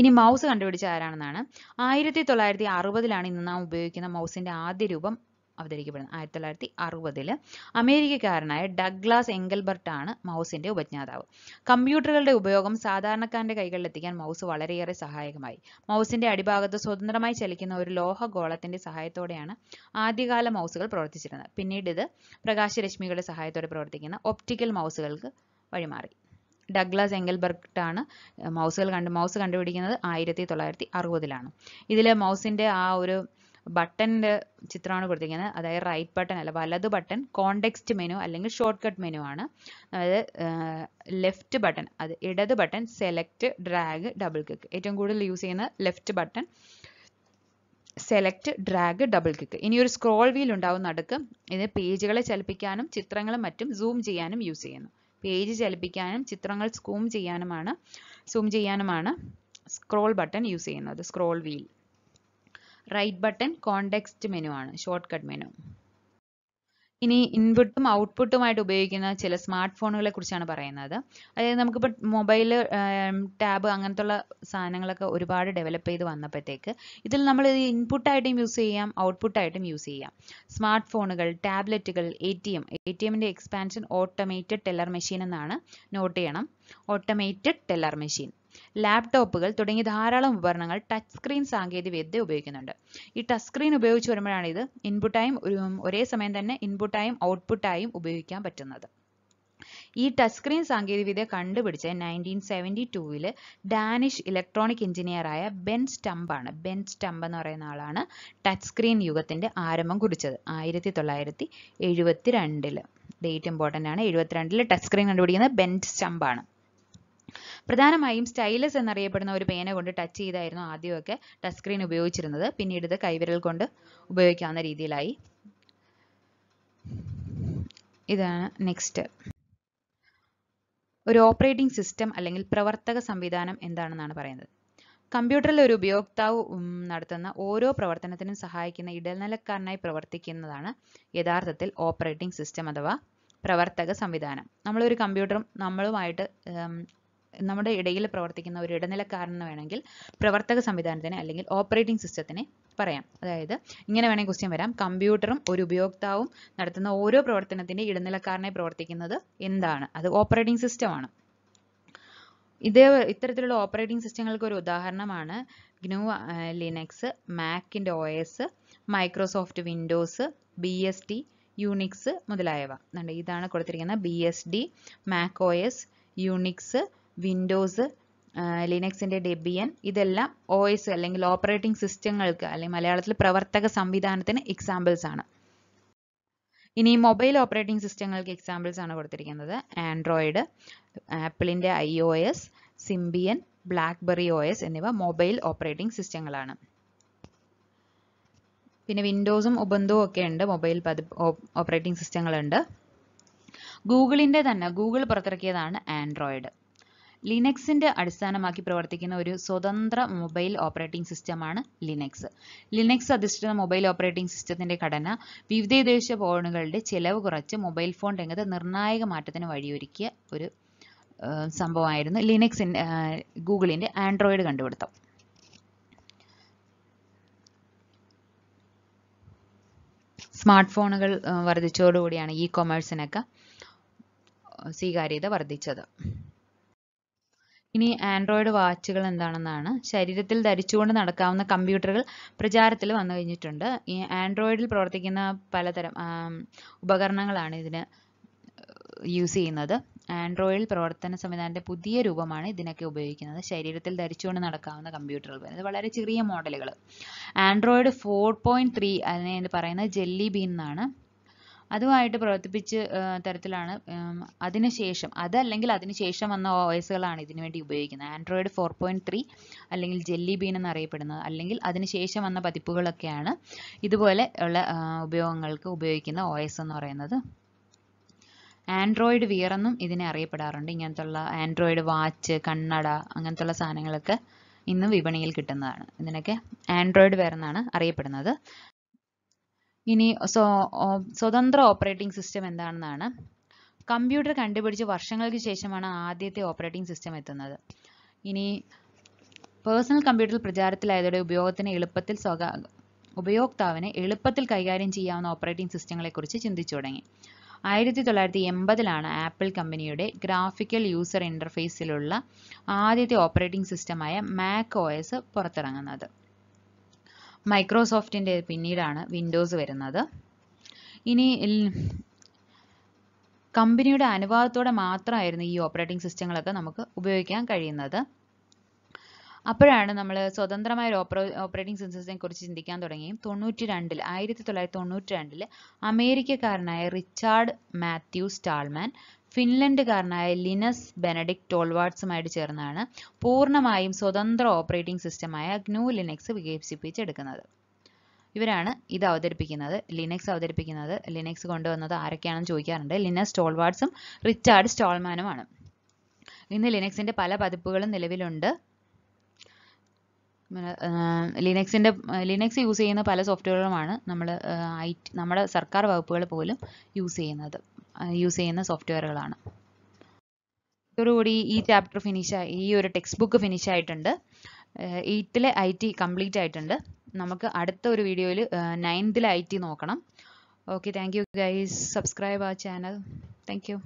ഇനി മൗസ് കണ്ടുപിടിച്ച ആരാണെന്നാണ് ആയിരത്തി തൊള്ളായിരത്തി അറുപതിലാണ് ഇന്ന് നാം ഉപയോഗിക്കുന്ന മൗസിന്റെ ആദ്യ രൂപം അവതരിക്കപ്പെടുന്നത് ആയിരത്തി തൊള്ളായിരത്തി അറുപതിൽ അമേരിക്കക്കാരനായ ഡഗ്ലാസ് എങ്കൽബർട്ടാണ് മൗസിന്റെ ഉപജ്ഞാതാവ് കമ്പ്യൂട്ടറുകളുടെ ഉപയോഗം കൈകളിൽ കൈകളിലെത്തിക്കാൻ മൗസ് വളരെയേറെ സഹായകമായി മൗസിന്റെ അടിഭാഗത്ത് സ്വതന്ത്രമായി ചലിക്കുന്ന ഒരു ലോഹ സഹായത്തോടെയാണ് ആദ്യകാല മൗസുകൾ പ്രവർത്തിച്ചിരുന്നത് പിന്നീട് ഇത് പ്രകാശരശ്മികളുടെ സഹായത്തോടെ പ്രവർത്തിക്കുന്ന ഒപ്റ്റിക്കൽ മൗസുകൾക്ക് വഴിമാറി ഡഗ്ലാസ് എങ്കൽബർട്ടാണ് മൗസുകൾ കണ്ട് മൗസ് കണ്ടുപിടിക്കുന്നത് ആയിരത്തി തൊള്ളായിരത്തി അറുപതിലാണ് ഇതിലെ മൗസിന്റെ ആ ഒരു ബട്ടന്റെ ചിത്രമാണ് കൊടുത്തിരിക്കുന്നത് അതായത് റൈറ്റ് ബട്ടൺ അല്ല വലത് ബട്ടൺ കോണ്ടെക്സ്റ്റ് മെനു അല്ലെങ്കിൽ ഷോർട്ട് കട്ട് മെനു ആണ് അതായത് ലെഫ്റ്റ് ബട്ടൺ അത് ഇടത് button select drag double click ഏറ്റവും കൂടുതൽ യൂസ് ചെയ്യുന്ന left button select drag double click ഇനി ഒരു സ്ക്രോൾ വീൽ ഉണ്ടാവും നടുക്ക് ഇത് പേജുകളെ ചലിപ്പിക്കാനും ചിത്രങ്ങളും മറ്റും സൂം ചെയ്യാനും യൂസ് ചെയ്യുന്നു പേജ് ചലിപ്പിക്കാനും ചിത്രങ്ങൾ സൂം ചെയ്യാനുമാണ് സൂം ചെയ്യാനുമാണ് സ്ക്രോൾ ബട്ടൺ യൂസ് ചെയ്യുന്നത് scroll wheel right button context menu ആണ് ഷോർട്ട് കട്ട് മെനു ഇനി ഇൻപുട്ടും ഔട്ട്പുട്ടുമായിട്ട് ഉപയോഗിക്കുന്ന ചില സ്മാർട്ട് ഫോണുകളെ കുറിച്ചാണ് പറയുന്നത് അതായത് നമുക്കിപ്പോൾ മൊബൈൽ ടാബ് അങ്ങനത്തുള്ള സാധനങ്ങളൊക്കെ ഒരുപാട് ഡെവലപ്പ് ചെയ്ത് വന്നപ്പോഴത്തേക്ക് ഇതിൽ നമ്മൾ ഇത് ഇൻപുട്ടായിട്ടും യൂസ് ചെയ്യാം ഔട്ട്പുട്ടായിട്ടും യൂസ് ചെയ്യാം സ്മാർട്ട് ഫോണുകൾ ടാബ്ലറ്റുകൾ A T M A T എമ്മിൻ്റെ എക്സ്പാൻഷൻ ഓട്ടോമേറ്റഡ് ടെല്ലർ മെഷീൻ എന്നാണ് നോട്ട് ചെയ്യണം ഓട്ടോമേറ്റഡ് ടെല്ലർ മെഷീൻ ലാപ്ടോപ്പുകൾ തുടങ്ങി ധാരാളം ഉപകരണങ്ങൾ ടച്ച് സ്ക്രീൻ സാങ്കേതികവിദ്യ ഉപയോഗിക്കുന്നുണ്ട് ഈ ടച്ച് സ്ക്രീൻ ഉപയോഗിച്ച് വരുമ്പോഴാണ് ഇത് ഇൻപുട്ടായും ഒരേ സമയം തന്നെ ഇൻപുട്ടായും ഔട്ട്പുട്ടായും ഉപയോഗിക്കാൻ പറ്റുന്നത് ഈ ടച്ച് സ്ക്രീൻ സാങ്കേതികവിദ്യ കണ്ടുപിടിച്ച നയൻറ്റീൻ സെവൻറ്റി ടൂവിൽ ഡാനിഷ് ഇലക്ട്രോണിക് എഞ്ചിനീയറായ ബെൻ സ്റ്റംപ് ആണ് ബെൻ സ്റ്റംപ് എന്ന് പറയുന്ന ആളാണ് ടച്ച് സ്ക്രീൻ യുഗത്തിൻ്റെ ആരംഭം കുറിച്ചത് ആയിരത്തി തൊള്ളായിരത്തി എഴുപത്തി രണ്ടിൽ ഡേറ്റ് ഇമ്പോർട്ടൻ്റ് ആണ് എഴുപത്തിരണ്ടിൽ ടച്ച് സ്ക്രീൻ കണ്ടുപിടിക്കുന്നത് ബെൻ സ്റ്റംപ് ആണ് പ്രധാനമായും സ്റ്റൈലസ് എന്നറിയപ്പെടുന്ന ഒരു പേന കൊണ്ട് ടച്ച് ചെയ്തായിരുന്നു ആദ്യമൊക്കെ ടച്ച് സ്ക്രീൻ ഉപയോഗിച്ചിരുന്നത് പിന്നീട് ഇത് കൈവിരൽ കൊണ്ട് ഉപയോഗിക്കാവുന്ന രീതിയിലായി ഇതാണ് നെക്സ്റ്റ് ഒരു ഓപ്പറേറ്റിംഗ് സിസ്റ്റം അല്ലെങ്കിൽ പ്രവർത്തക സംവിധാനം എന്താണെന്നാണ് പറയുന്നത് കമ്പ്യൂട്ടറിൽ ഒരു ഉപയോക്താവ് നടത്തുന്ന ഓരോ പ്രവർത്തനത്തിനും സഹായിക്കുന്ന ഇടനിലക്കാരനായി പ്രവർത്തിക്കുന്നതാണ് യഥാർത്ഥത്തിൽ ഓപ്പറേറ്റിംഗ് സിസ്റ്റം അഥവാ പ്രവർത്തക സംവിധാനം നമ്മളൊരു കമ്പ്യൂട്ടറും നമ്മളുമായിട്ട് നമ്മുടെ ഇടയിൽ പ്രവർത്തിക്കുന്ന ഒരു ഇടനിലക്കാരൻ എന്ന് വേണമെങ്കിൽ പ്രവർത്തക സംവിധാനത്തിന് അല്ലെങ്കിൽ ഓപ്പറേറ്റിംഗ് സിസ്റ്റത്തിന് പറയാം അതായത് ഇങ്ങനെ വേണമെങ്കിൽ ക്വസ്റ്റ്യൻ വരാം കമ്പ്യൂട്ടറും ഒരു ഉപയോക്താവും നടത്തുന്ന ഓരോ പ്രവർത്തനത്തിന്റെ ഇടനിലക്കാരനെ പ്രവർത്തിക്കുന്നത് എന്താണ് അത് ഓപ്പറേറ്റിംഗ് സിസ്റ്റമാണ് ഇതേ ഇത്തരത്തിലുള്ള ഓപ്പറേറ്റിംഗ് സിസ്റ്റങ്ങൾക്ക് ഒരു ഉദാഹരണമാണ് ഗ്നു ലിനക്സ് മാക്കിൻ്റെ O S Microsoft Windows B S T Unix മുതലായവ ഇതാണ് കൊടുത്തിരിക്കുന്ന B S D Mac O S Unix Windows ലിനക്സിൻ്റെ ഡെബിയൻ ഇതെല്ലാം ഒ എസ് അല്ലെങ്കിൽ ഓപ്പറേറ്റിംഗ് സിസ്റ്റങ്ങൾക്ക് അല്ലെങ്കിൽ മലയാളത്തിൽ പ്രവർത്തക സംവിധാനത്തിന് എക്സാമ്പിൾസ് ആണ് ഇനി മൊബൈൽ ഓപ്പറേറ്റിംഗ് സിസ്റ്റങ്ങൾക്ക് എക്സാമ്പിൾസ് ആണ് കൊടുത്തിരിക്കുന്നത് ആൻഡ്രോയിഡ് ആപ്പിളിൻ്റെ I O S Symbian BlackBerry O S എന്നിവ മൊബൈൽ ഓപ്പറേറ്റിംഗ് സിസ്റ്റങ്ങളാണ് പിന്നെ വിൻഡോസും ഉബന്ധുവും ഒക്കെ ഉണ്ട് മൊബൈൽ പതി ഓപ്പറേറ്റിംഗ് സിസ്റ്റങ്ങളുണ്ട് ഗൂഗിളിൻ്റെ തന്നെ ഗൂഗിൾ പുറത്തിറക്കിയതാണ് ആൻഡ്രോയിഡ് ലിനക്സിൻ്റെ അടിസ്ഥാനമാക്കി പ്രവർത്തിക്കുന്ന ഒരു സ്വതന്ത്ര മൊബൈൽ ഓപ്പറേറ്റിംഗ് സിസ്റ്റമാണ് ലിനക്സ് ലിനക്സ് അധിഷ്ഠിത മൊബൈൽ ഓപ്പറേറ്റിംഗ് സിസ്റ്റത്തിൻ്റെ ഘടന ദേശീയ ഫോണുകളുടെ ചെലവ് കുറച്ച് മൊബൈൽ ഫോൺ രംഗത്ത് നിർണായക മാറ്റത്തിന് വഴിയൊരുക്കിയ ഒരു സംഭവമായിരുന്നു ലിനക്സ് ഗൂഗിളിൻ്റെ ആൻഡ്രോയിഡ് കണ്ടുപിടുത്തം സ്മാർട്ട് ഫോണുകൾ വർദ്ധിച്ചതോടുകൂടിയാണ് ഇ കൊമേഴ്സിനൊക്കെ സ്വീകാര്യത വർദ്ധിച്ചത് ഇനി ആൻഡ്രോയിഡ് വാച്ചുകൾ എന്താണെന്നാണ് ശരീരത്തിൽ ധരിച്ചുകൊണ്ട് നടക്കാവുന്ന കമ്പ്യൂട്ടറുകൾ പ്രചാരത്തിൽ വന്നു കഴിഞ്ഞിട്ടുണ്ട് ഈ ആൻഡ്രോയിഡിൽ പ്രവർത്തിക്കുന്ന പലതരം ഉപകരണങ്ങളാണ് ഇതിന് യൂസ് ചെയ്യുന്നത് ആൻഡ്രോയിഡിൽ പ്രവർത്തന സംവിധാനത്തിൻ്റെ പുതിയ രൂപമാണ് ഇതിനൊക്കെ ഉപയോഗിക്കുന്നത് ശരീരത്തിൽ ധരിച്ചുകൊണ്ട് നടക്കാവുന്ന കമ്പ്യൂട്ടറുകൾ വരുന്നത് വളരെ ചെറിയ മോഡലുകൾ ആൻഡ്രോയിഡ് ഫോർ പോയിൻറ്റ് ത്രീ അതിനെ പറയുന്നത് ജെല്ലി ബീൻ എന്നാണ് അതുമായിട്ട് പ്രവർത്തിപ്പിച്ച് തരത്തിലാണ് അതിനുശേഷം ശേഷം അതല്ലെങ്കിൽ അതിനുശേഷം ശേഷം വന്ന ഒ എസുകളാണ് ഇതിനു വേണ്ടി ഉപയോഗിക്കുന്നത് ആൻഡ്രോയിഡ് ഫോർ പോയിന്റ് ത്രീ അല്ലെങ്കിൽ ജെല്ലി ബീൻ എന്നറിയപ്പെടുന്നത് അല്ലെങ്കിൽ അതിനുശേഷം ശേഷം വന്ന പതിപ്പുകളൊക്കെയാണ് ഇതുപോലെ ഉള്ള ഉപയോഗങ്ങൾക്ക് ഉപയോഗിക്കുന്ന ഒ എസ് എന്ന് പറയുന്നത് ആൻഡ്രോയിഡ് വിയർ എന്നും ഇതിനെ അറിയപ്പെടാറുണ്ട് ഉള്ള ആൻഡ്രോയിഡ് വാച്ച് കണ്ണട ഉള്ള സാധനങ്ങളൊക്കെ ഇന്ന് വിപണിയിൽ കിട്ടുന്നതാണ് ഇതിനൊക്കെ ആൻഡ്രോയിഡ് വെയർ എന്നാണ് അറിയപ്പെടുന്നത് ഇനി സ്വതന്ത്ര ഓപ്പറേറ്റിംഗ് സിസ്റ്റം എന്താണെന്നാണ് കമ്പ്യൂട്ടർ കണ്ടുപിടിച്ച് വർഷങ്ങൾക്ക് ശേഷമാണ് ആദ്യത്തെ ഓപ്പറേറ്റിംഗ് സിസ്റ്റം എത്തുന്നത് ഇനി പേഴ്സണൽ കമ്പ്യൂട്ടർ പ്രചാരത്തിലായതോടെ ഉപയോഗത്തിന് എളുപ്പത്തിൽ സ്വകാ ഉപയോക്താവിന് എളുപ്പത്തിൽ കൈകാര്യം ചെയ്യാവുന്ന ഓപ്പറേറ്റിംഗ് സിസ്റ്റങ്ങളെ കുറിച്ച് ചിന്തിച്ചു തുടങ്ങി ആയിരത്തി തൊള്ളായിരത്തി എൺപതിലാണ് ആപ്പിൾ കമ്പനിയുടെ ഗ്രാഫിക്കൽ യൂസർ ഇൻ്റർഫേസിലുള്ള ആദ്യത്തെ ഓപ്പറേറ്റിംഗ് സിസ്റ്റമായ മാക് ഒ എസ് പുറത്തിറങ്ങുന്നത് മൈക്രോസോഫ്റ്റിൻ്റെ പിന്നീടാണ് വിൻഡോസ് വരുന്നത് ഇനി കമ്പനിയുടെ അനുവാദത്തോടെ മാത്രമായിരുന്നു ഈ ഓപ്പറേറ്റിംഗ് സിസ്റ്റങ്ങളൊക്കെ നമുക്ക് ഉപയോഗിക്കാൻ കഴിയുന്നത് അപ്പോഴാണ് നമ്മൾ സ്വതന്ത്രമായ ഒരു ഓപ്പറേറ്റിംഗ് സിസ്റ്റത്തെ കുറിച്ച് ചിന്തിക്കാൻ തുടങ്ങിയും തൊണ്ണൂറ്റി രണ്ടിൽ ആയിരത്തി തൊള്ളായിരത്തി തൊണ്ണൂറ്റി രണ്ടിൽ അമേരിക്കക്കാരനായ റിച്ചാർഡ് മാത്യു സ്റ്റാൾമാൻ ഫിൻലൻഡുകാരനായ ലിനസ് ബെനഡിക് ടോൾവാട്സുമായിട്ട് ചേർന്നാണ് പൂർണ്ണമായും സ്വതന്ത്ര ഓപ്പറേറ്റിംഗ് സിസ്റ്റമായ ഗ്നൂ ലിനക്സ് വികസിപ്പിച്ചെടുക്കുന്നത് ഇവരാണ് ഇത് അവതരിപ്പിക്കുന്നത് ലിനക്സ് അവതരിപ്പിക്കുന്നത് ലിനക്സ് കൊണ്ടുവന്നത് ആരൊക്കെയാണെന്ന് ചോദിക്കാറുണ്ട് ലിനസ് ടോൾവാർഡ്സും റിച്ചാർഡ് സ്റ്റോൾമാനുമാണ് ഇന്ന് ലിനക്സിന്റെ പല പതിപ്പുകളും നിലവിലുണ്ട് ലിനക്സിന്റെ ലിനക്സ് യൂസ് ചെയ്യുന്ന പല സോഫ്റ്റ്വെയറുകളുമാണ് നമ്മൾ ഐ നമ്മുടെ സർക്കാർ വകുപ്പുകൾ പോലും യൂസ് ചെയ്യുന്നത് യൂസ് ചെയ്യുന്ന സോഫ്റ്റ്വെയറുകളാണ് ഇതോടുകൂടി ഈ ചാപ്റ്റർ ഫിനിഷ് ആയി ഈ ഒരു ടെക്സ്റ്റ് ബുക്ക് ഫിനിഷ് ആയിട്ടുണ്ട് എയ്റ്റിലെ ഐ ടി കംപ്ലീറ്റ് ആയിട്ടുണ്ട് നമുക്ക് അടുത്ത ഒരു വീഡിയോയിൽ നയൻത്തിലെ ഐ ടി നോക്കണം okay thank you guys subscribe ആ ചാനൽ താങ്ക് യു